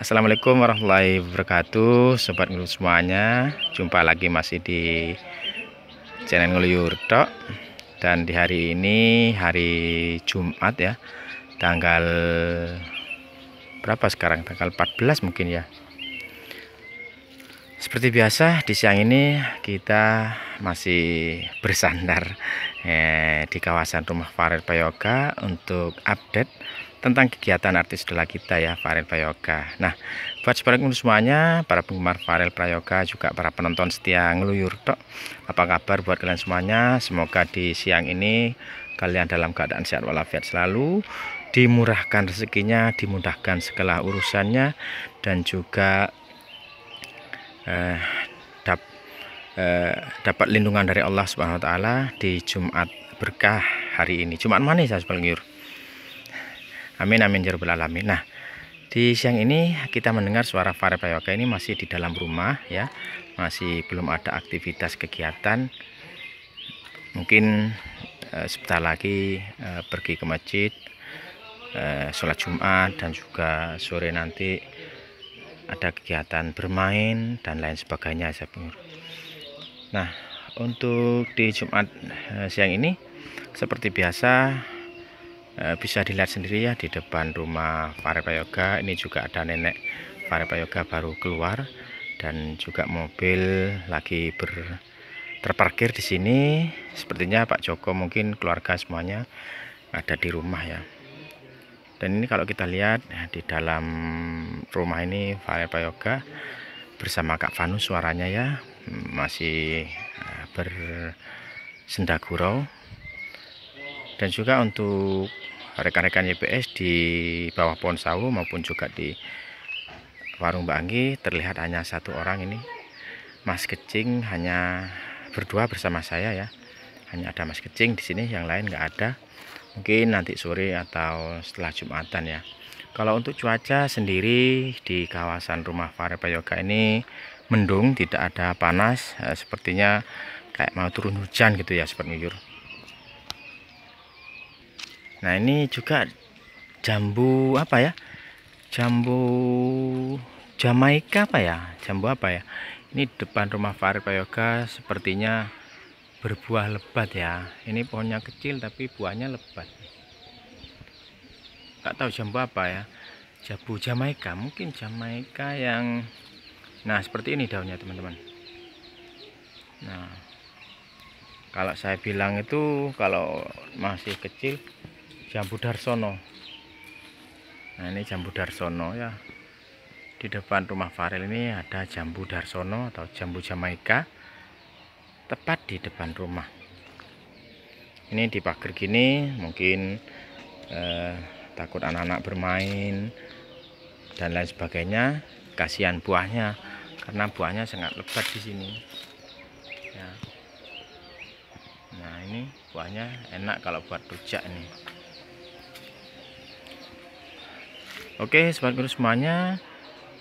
Assalamualaikum warahmatullahi wabarakatuh Sobat ngulur semuanya Jumpa lagi masih di channel ngulur tok Dan di hari ini hari Jumat ya Tanggal berapa sekarang? Tanggal 14 mungkin ya seperti biasa di siang ini kita masih bersandar eh, di kawasan rumah Farid Payoga untuk update tentang kegiatan artis adalah kita ya Farel Prayoga. Nah, buat sebalik untuk semuanya, para penggemar Farel Prayoga juga para penonton setia ngeluyur tok. Apa kabar buat kalian semuanya? Semoga di siang ini kalian dalam keadaan sehat walafiat selalu, dimurahkan rezekinya, dimudahkan segala urusannya dan juga eh, dap, eh, dapat lindungan dari Allah Subhanahu wa taala di Jumat berkah hari ini. Jumat manis saya sebalik Amin amin ya rabbal alamin. Nah, di siang ini kita mendengar suara Payoka ini masih di dalam rumah ya. Masih belum ada aktivitas kegiatan. Mungkin eh, sebentar lagi eh, pergi ke masjid eh, sholat Jumat dan juga sore nanti ada kegiatan bermain dan lain sebagainya saya Nah, untuk di Jumat eh, siang ini seperti biasa Eh, bisa dilihat sendiri ya di depan rumah Farepa Yoga ini juga ada nenek Farepa Yoga baru keluar dan juga mobil lagi ber terparkir di sini sepertinya Pak Joko mungkin keluarga semuanya ada di rumah ya dan ini kalau kita lihat eh, di dalam rumah ini Farepa Yoga bersama Kak Vanu suaranya ya masih eh, bersenda dan juga untuk rekan-rekan YPS di bawah pohon sawo maupun juga di warung Mbak Anggi terlihat hanya satu orang ini Mas Kecing hanya berdua bersama saya ya hanya ada Mas Kecing di sini yang lain nggak ada mungkin nanti sore atau setelah Jumatan ya kalau untuk cuaca sendiri di kawasan rumah Fare Payoga ini mendung tidak ada panas eh, sepertinya kayak mau turun hujan gitu ya seperti nyur Nah ini juga jambu apa ya? Jambu Jamaika apa ya? Jambu apa ya? Ini depan rumah Farid Payoga sepertinya berbuah lebat ya. Ini pohonnya kecil tapi buahnya lebat. Gak tahu jambu apa ya? Jambu Jamaika, mungkin Jamaika yang Nah, seperti ini daunnya, teman-teman. Nah, kalau saya bilang itu kalau masih kecil Jambu Darsono nah ini Jambu Darsono ya di depan rumah Farel ini ada Jambu Darsono atau Jambu Jamaika tepat di depan rumah ini di pagar gini mungkin eh, takut anak-anak bermain dan lain sebagainya kasihan buahnya karena buahnya sangat lebat di sini ya. nah ini buahnya enak kalau buat rujak nih Oke, sobat guru semuanya,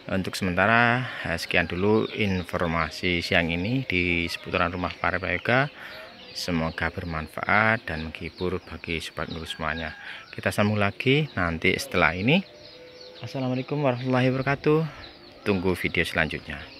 untuk sementara eh, sekian dulu informasi siang ini di seputaran rumah para prayoga. Semoga bermanfaat dan menghibur bagi sobat guru semuanya. Kita sambung lagi nanti setelah ini. Assalamualaikum warahmatullahi wabarakatuh. Tunggu video selanjutnya.